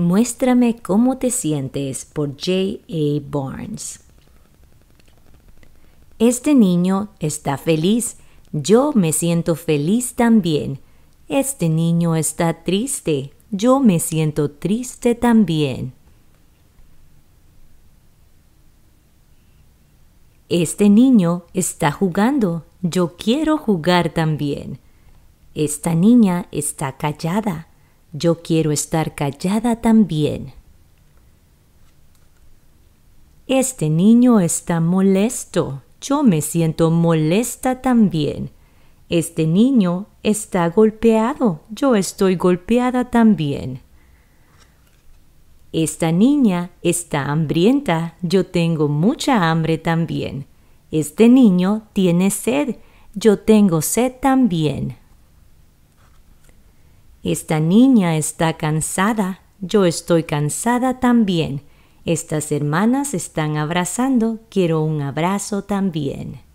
Muéstrame cómo te sientes por J. A. Barnes. Este niño está feliz. Yo me siento feliz también. Este niño está triste. Yo me siento triste también. Este niño está jugando. Yo quiero jugar también. Esta niña está callada. Yo quiero estar callada también. Este niño está molesto. Yo me siento molesta también. Este niño está golpeado. Yo estoy golpeada también. Esta niña está hambrienta. Yo tengo mucha hambre también. Este niño tiene sed. Yo tengo sed también. Esta niña está cansada, yo estoy cansada también. Estas hermanas están abrazando, quiero un abrazo también.